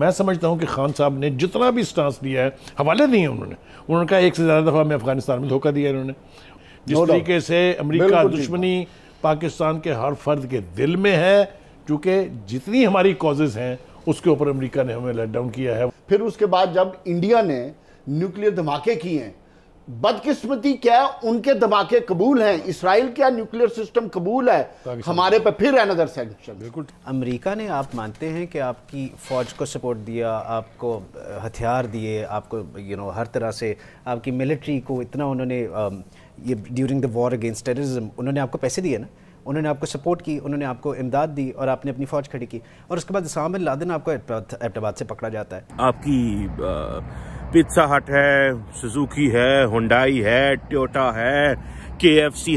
मैं समझता हूँ कि खान साहब ने जितना भी स्टांस दिया है हवाले दिए उन्होंने उन्होंने कहा एक से ज़्यादा दफ़ा हमें अफगानिस्तान में धोखा दिया इन्होंने जिस तरीके से अमरीका दुश्मनी पाकिस्तान के हर फर्द के दिल में है चूँकि जितनी हमारी कॉजेज़ हैं उसके ऊपर अमरीका ने हमें डाउन किया है फिर उसके बाद जब इंडिया ने न्यूक्लियर धमाके किए हैं बदकिस्मती क्या है उनके दबाके कबूल हैं इसराइल क्या न्यूक्लियर सिस्टम कबूल है हमारे पे फिर अनदर सेंक्शन बिल्कुल अमेरिका ने आप मानते हैं कि आपकी फ़ौज को सपोर्ट दिया आपको हथियार दिए आपको यू नो हर तरह से आपकी मिलिट्री को इतना उन्होंने ये during the war against terrorism उन्होंने आपको पैसे दिए ना उन्होंने आपको सपोर्ट की उन्होंने आपको इमदाद दी और आपने अपनी फ़ौज खड़ी की और उसके बाद इसाम बिन लादेन आपको एबटाबाद से पकड़ा जाता है आपकी पिज्ज़ा हट है सुजुकी है हुंडाई है टोटा है के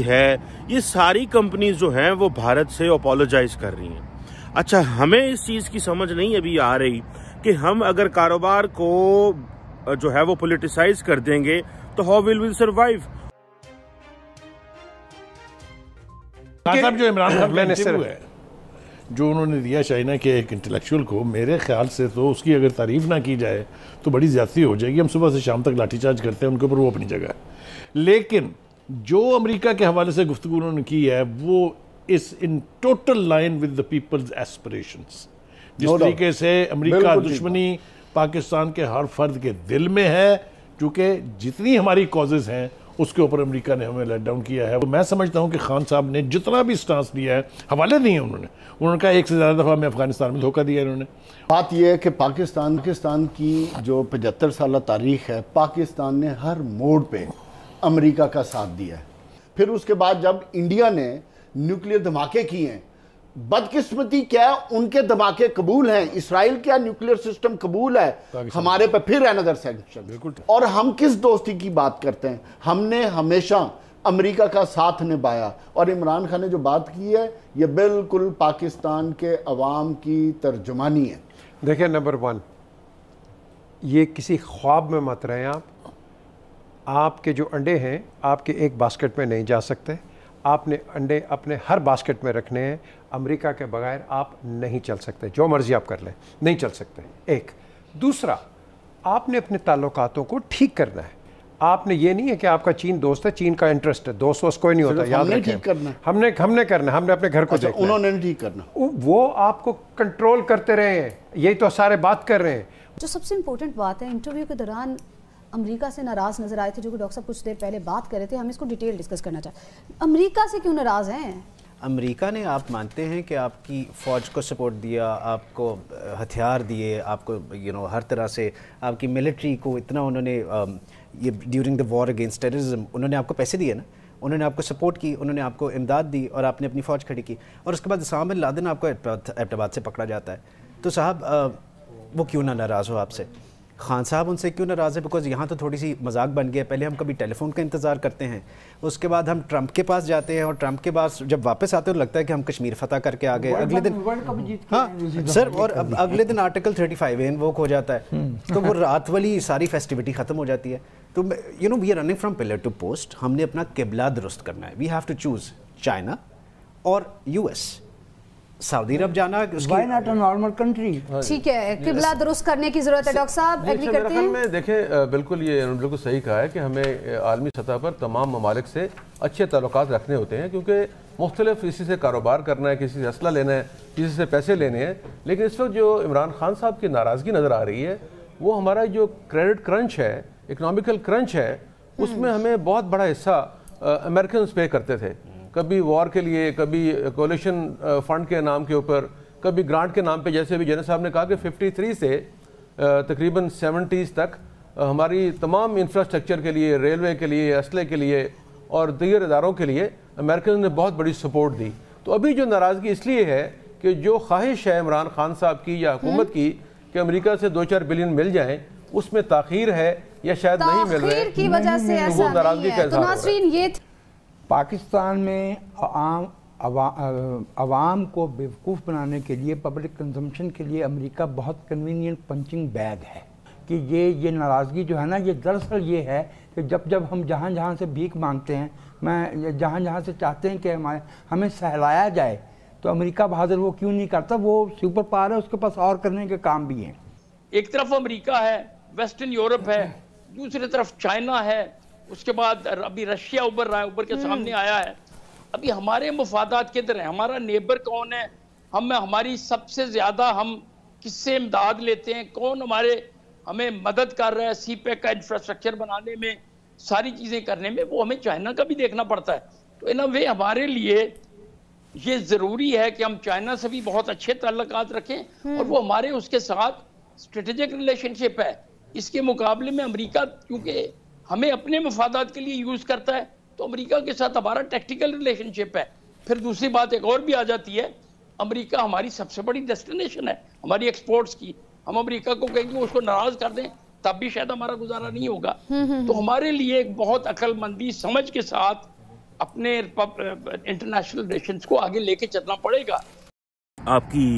है ये सारी कंपनी जो हैं वो भारत से अपोलोजाइज कर रही हैं अच्छा हमें इस चीज़ की समझ नहीं अभी आ रही कि हम अगर कारोबार को जो है वो पोलिटिसाइज कर देंगे तो हाउ विल विल सर्वाइव साहब जो इमरान खान मिनिस्टर है जो उन्होंने दिया चाइना के एक इंटेलेक्चुअल को मेरे ख्याल से तो उसकी अगर तारीफ ना की जाए तो बड़ी ज्यादा हो जाएगी हम सुबह से शाम तक लाठीचार्ज करते हैं उनके ऊपर वो अपनी जगह है लेकिन जो अमेरिका के हवाले से गुफ्तु उन्होंने की है वो is in total line with the people's aspirations जिस तरीके से अमेरिका दुश्मनी पाकिस्तान के हर फर्द के दिल में है चूँकि जितनी हमारी कॉजेज़ हैं उसके ऊपर अमेरिका ने हमें लॉकडाउन किया है तो मैं समझता हूँ कि खान साहब ने जितना भी स्टांस लिया है हवाले दिए उन्होंने उन्होंने कहा एक से ज़्यादा दफ़ा हमें अफगानिस्तान में धोखा दिया इन्होंने बात यह है कि पाकिस्तान पाकिस्तान की जो पचहत्तर साल तारीख है पाकिस्तान ने हर मोड़ पर अमरीका का साथ दिया है फिर उसके बाद जब इंडिया ने न्यूक्लियर धमाके किए हैं बदकिस्मती क्या उनके धमाके कबूल हैं इसराइल क्या न्यूक्लियर सिस्टम कबूल है हमारे पे फिर अनदर सेंक्शन और हम किस दोस्ती की बात करते हैं हमने हमेशा अमेरिका का साथ निभाया और इमरान खान ने जो बात की है ये बिल्कुल पाकिस्तान के अवाम की तर्जुमानी है देखिए नंबर वन ये किसी ख्वाब में मत रहे आप आपके जो अंडे हैं आपके एक बास्केट में नहीं जा सकते आपने अंडे अपने हर बास्केट में रखने हैं अमेरिका के बगैर आप नहीं चल सकते जो मर्ज़ी आप कर लें नहीं चल सकते एक दूसरा आपने अपने ताल्लुकातों को ठीक करना है आपने ये नहीं है कि आपका चीन दोस्त है चीन का इंटरेस्ट है दोस्त वोस्त कोई नहीं होता याद हमने ठीक करना हमने हमने करना हमने अपने घर को अच्छा, उन्होंने ठीक करना वो आपको कंट्रोल करते रहे हैं यही तो सारे बात कर रहे हैं जो सबसे इम्पोर्टेंट बात है इंटरव्यू के दौरान अमेरिका से नाराज़ नज़र आए थे जो कि डॉक्टर साहब कुछ देर पहले बात कर रहे थे हम इसको डिटेल डिस्कस करना चाहते अमेरिका से क्यों नाराज़ हैं अमेरिका ने आप मानते हैं कि आपकी फ़ौज को सपोर्ट दिया आपको हथियार दिए आपको यू नो हर तरह से आपकी मिलिट्री को इतना उन्होंने ये during the war against terrorism उन्होंने आपको पैसे दिए ना उन्होंने आपको सपोर्ट की उन्होंने आपको इमदाद दी और आपने अपनी फ़ौज खड़ी की और उसके बाद इसम लादिन लादन आपको एबटाबाद से पकड़ा जाता है तो साहब वो क्यों ना नाराज़ हो आपसे खान साहब उनसे क्यों नाराज़ है बिकॉज़ यहाँ तो थोड़ी सी मजाक बन गया पहले हम कभी टेलीफोन का इंतज़ार करते हैं उसके बाद हम ट्रंप के पास जाते हैं और ट्रंप के पास जब वापस आते हैं लगता है कि हम कश्मीर फतह करके आ गए अगले दिन हाँ सर और अब अगले दिन आर्टिकल थर्टी फाइव एन वो हो जाता है हम्म। तो वो रात वाली सारी फेस्टिविटी ख़त्म हो जाती है तो you know we are running from pillar to post हमने अपना किबला दुरुस्त करना है we have to choose China और यू एस सऊदी अरब जाना why not a normal country ठीक है किबला दुरुस्त करने की जरूरत है डॉक्टर साहब एग्री करते हैं मैं देखें बिल्कुल ये बिल्कुल सही कहा है कि हमें आलमी सतह पर तमाम ममालिक से अच्छे तल्लक रखने होते हैं क्योंकि मुख्तलिफ किसी से कारोबार करना है किसी से असला लेना है किसी से पैसे लेने हैं लेकिन इस वक्त जो इमरान खान साहब की नाराज़गी नज़र आ रही है वो हमारा जो क्रेडिट क्रंच है इकनॉमिकल क्रंच है हम्म। उसमें हमें बहुत बड़ा हिस्सा अमेरिकन पे करते थे कभी वॉर के लिए कभी कोलेशन फंड के नाम के ऊपर कभी ग्रांट के नाम पे जैसे अभी जनरल साहब ने कहा कि 53 से तकरीबन 70s तक हमारी तमाम इंफ्रास्ट्रक्चर के लिए रेलवे के लिए असले के लिए और दीगर इदारों के लिए अमेरिकन ने बहुत बड़ी सपोर्ट दी तो अभी जो नाराज़गी इसलिए है कि जो ख्वाहिश है इमरान खान साहब की या हुकूमत की कि अमरीका से दो चार बिलियन मिल जाएँ उसमें ताखीर है या शायद नहीं मिल रहे की वजह से वो नाराज़गी है तो ये पाकिस्तान में आम आवाम को बेवकूफ़ बनाने के लिए पब्लिक कंजम्पशन के लिए अमेरिका बहुत कन्वीनियंट पंचिंग बैग है कि ये ये नाराज़गी जो है ना ये दरअसल ये है कि जब जब हम जहाँ जहाँ से भीख मांगते हैं मैं जहाँ जहाँ से चाहते हैं कि हमारे हमें सहलाया जाए तो अमेरिका बहादुर वो क्यों नहीं करता वो सुपर पावर है उसके पास और करने के काम भी हैं एक तरफ अमरीका है वेस्टर्न यूरोप है दूसरी तरफ चाइना है उसके बाद अभी रशिया उभर रहा है उभर के हम्म। सामने आया है अभी हमारे मफादात किधर हैं हमारा नेबर कौन है हम हमारी सबसे ज़्यादा हम किससे इमदाद लेते हैं कौन हमारे हमें मदद कर रहा है सी पैक e का इंफ्रास्ट्रक्चर बनाने में सारी चीज़ें करने में वो हमें चाइना का भी देखना पड़ता है तो इन वे हमारे लिए ये ज़रूरी है कि हम चाइना से भी बहुत अच्छे तल्लक रखें हम्म। और वो हमारे उसके साथ स्ट्रेटेजिक रिलेशनशिप है इसके मुकाबले में अमेरिका क्योंकि हमें अपने मफादात के लिए यूज़ करता है तो अमेरिका के साथ हमारा टेक्टिकल रिलेशनशिप है फिर दूसरी बात एक और भी आ जाती है अमेरिका हमारी सबसे बड़ी डेस्टिनेशन है हमारी एक्सपोर्ट्स की हम अमेरिका को कहेंगे उसको नाराज कर दें तब भी शायद हमारा गुजारा नहीं होगा हम्म, हम्म, हम्म। तो हमारे लिए एक बहुत अकलमंदी समझ के साथ अपने इंटरनेशनल रिलेशन को आगे लेके चलना पड़ेगा आपकी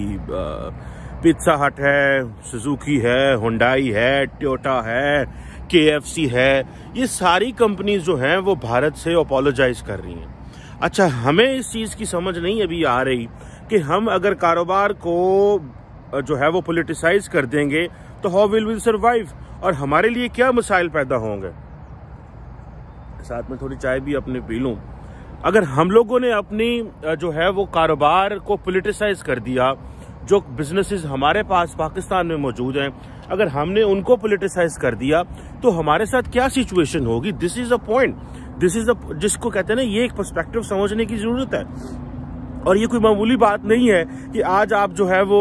पिज्जा हट है सुजुकी है हुडाई है ट्योटा है के है ये सारी कंपनीज जो हैं वो भारत से अपोलोजाइज कर रही हैं अच्छा हमें इस चीज़ की समझ नहीं अभी आ रही कि हम अगर कारोबार को जो है वो पोलिटिसाइज कर देंगे तो हाउ विल विल सर्वाइव और हमारे लिए क्या मसाइल पैदा होंगे साथ में थोड़ी चाय भी अपने पी लूँ अगर हम लोगों ने अपनी जो है वो कारोबार को पोलिटिसाइज कर दिया जो बिजनेसेस हमारे पास पाकिस्तान में मौजूद हैं अगर हमने उनको पोलिटिसाइज कर दिया तो हमारे साथ क्या सिचुएशन होगी this is a point this is a जिसको कहते हैं ना ये एक पर्सपेक्टिव समझने की जरूरत है और ये कोई मामूली बात नहीं है कि आज आप जो है वो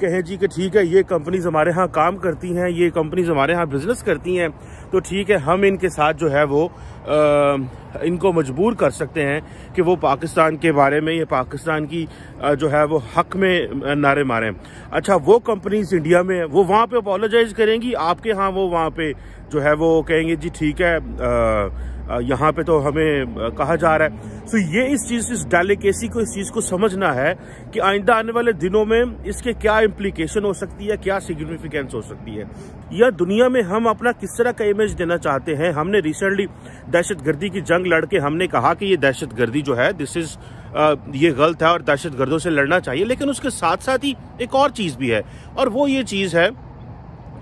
कहें जी कि ठीक है ये कंपनीज हमारे यहाँ काम करती हैं ये कंपनीज हमारे यहाँ बिजनेस करती हैं तो ठीक है हम इनके साथ जो है वो आ, इनको मजबूर कर सकते हैं कि वो पाकिस्तान के बारे में ये पाकिस्तान की आ, जो है वो हक में नारे मारें अच्छा वो कंपनीज इंडिया में वो वहाँ पे अपोलोजाइज करेंगी आपके यहाँ वो वहाँ पे जो है वो कहेंगे जी ठीक है आ, यहाँ पे तो हमें कहा जा रहा है सो ये इस चीज़ इस डेलीकेसी को इस चीज़ को समझना है कि आइंदा आने वाले दिनों में इसके क्या इम्प्लीकेशन हो सकती है क्या सिग्निफिकेंस हो सकती है या दुनिया में हम अपना किस तरह का इमेज देना चाहते हैं हमने रिसेंटली दहशतगर्दी की जंग लड़ के हमने कहा कि ये दहशतगर्दी जो है दिस इज़ ये गलत है और दहशतगर्दों से लड़ना चाहिए लेकिन उसके साथ साथ ही एक और चीज़ भी है और वो ये चीज़ है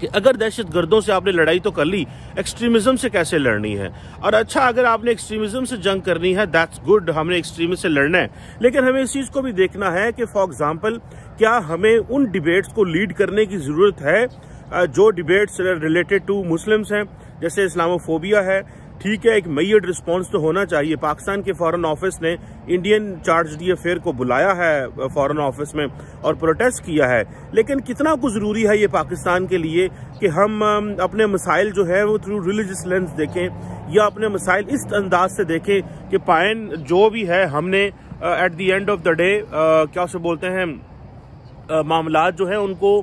कि अगर दहशत गर्दों से आपने लड़ाई तो कर ली एक्सट्रीमिज्म से कैसे लड़नी है और अच्छा अगर आपने एक्सट्रीमिज्म से जंग करनी है दैट्स गुड हमने एक्सट्रीमिज्म से लड़ना है लेकिन हमें इस चीज को भी देखना है कि फॉर एग्जाम्पल क्या हमें उन डिबेट्स को लीड करने की जरूरत है जो डिबेट्स रिलेटेड टू मुस्लिम्स हैं जैसे इस्लामोफोबिया है ठीक है एक मैयड रिस्पांस तो होना चाहिए पाकिस्तान के फॉरेन ऑफिस ने इंडियन चार्ज डी अफेयर को बुलाया है फॉरेन ऑफिस में और प्रोटेस्ट किया है लेकिन कितना कुछ ज़रूरी है ये पाकिस्तान के लिए कि हम अपने मसाइल जो है वो थ्रू रिलीजियस लेंस देखें या अपने मसाइल इस अंदाज से देखें कि पायन जो भी है हमने at the end of the day क्या उसे बोलते हैं uh, मामला जो है उनको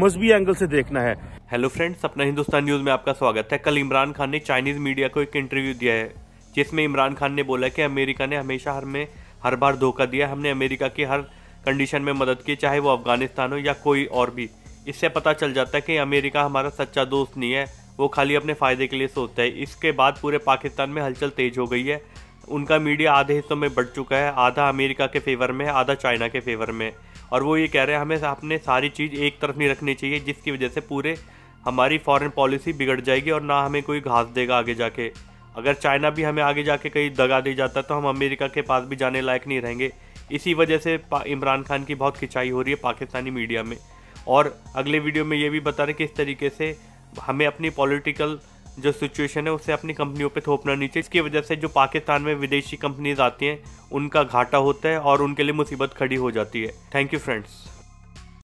मजहबी एंगल से देखना है हेलो फ्रेंड्स अपना हिंदुस्तान न्यूज़ में आपका स्वागत है कल इमरान खान ने चाइनीज़ मीडिया को एक इंटरव्यू दिया है जिसमें इमरान खान ने बोला कि अमेरिका ने हमेशा हर में हर बार धोखा दिया हमने अमेरिका की हर कंडीशन में मदद की चाहे वो अफगानिस्तान हो या कोई और भी इससे पता चल जाता है कि अमेरिका हमारा सच्चा दोस्त नहीं है वो खाली अपने फ़ायदे के लिए सोचता है इसके बाद पूरे पाकिस्तान में हलचल तेज़ हो गई है उनका मीडिया आधे हिस्सों में बढ़ चुका है आधा अमेरिका के फेवर में है आधा चाइना के फेवर में है और वो ये कह रहे हैं हमें अपने सारी चीज़ एक तरफ नहीं रखनी चाहिए जिसकी वजह से पूरे हमारी फॉरेन पॉलिसी बिगड़ जाएगी और ना हमें कोई घास देगा आगे जाके अगर चाइना भी हमें आगे जाके कहीं दगा दे जाता है तो हम अमेरिका के पास भी जाने लायक नहीं रहेंगे इसी वजह से इमरान खान की बहुत खिंचाई हो रही है पाकिस्तानी मीडिया में और अगले वीडियो में ये भी बता रहे कि इस तरीके से हमें अपनी पॉलिटिकल जो सिचुएशन है उसे अपनी कंपनियों पे थोपना नहीं चाहिए इसकी वजह से जो पाकिस्तान में विदेशी कंपनीज आती हैं उनका घाटा होता है और उनके लिए मुसीबत खड़ी हो जाती है थैंक यू फ्रेंड्स